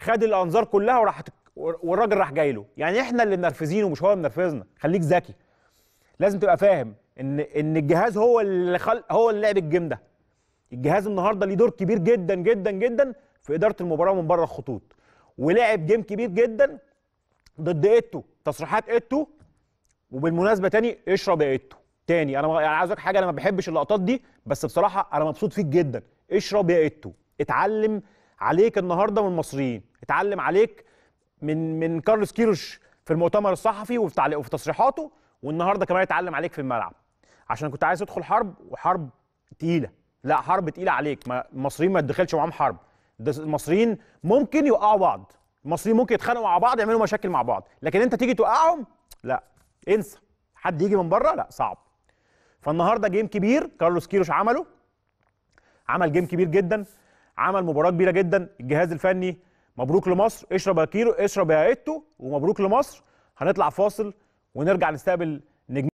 خد الانظار كلها وراح والراجل راح جاي له يعني احنا اللي منرفزينه مش هو اللي منرفزنا خليك ذكي لازم تبقى فاهم ان ان الجهاز هو اللي خل... هو اللي لعب الجيم ده الجهاز النهارده ليه دور كبير جدا جدا جدا في اداره المباراه من بره الخطوط ولعب جيم كبير جدا ضد ايتو تصريحات ايتو وبالمناسبه تاني اشرب يا ايتو تاني انا يعني عايز حاجه انا ما بحبش اللقطات دي بس بصراحه انا مبسوط فيك جدا اشرب يا ايتو اتعلم عليك النهارده من المصريين اتعلم عليك من من كارلوس كيروش في المؤتمر الصحفي وفي وفي تصريحاته والنهارده كمان اتعلم عليك في الملعب عشان كنت عايز تدخل حرب وحرب تقيله لا حرب تقيله عليك ما المصريين ما تدخلش معاهم حرب المصريين ممكن يوقعوا بعض المصريين ممكن يتخانقوا مع بعض يعملوا مشاكل مع بعض لكن انت تيجي توقعهم لا انسى حد يجي من بره لا صعب فالنهارده جيم كبير كارلوس كيروش عمله عمل جيم كبير جدا عمل مباراه كبيره جدا الجهاز الفني مبروك لمصر اشرب يا كيلو اشرب يا ايتو ومبروك لمصر هنطلع فاصل ونرجع نستقبل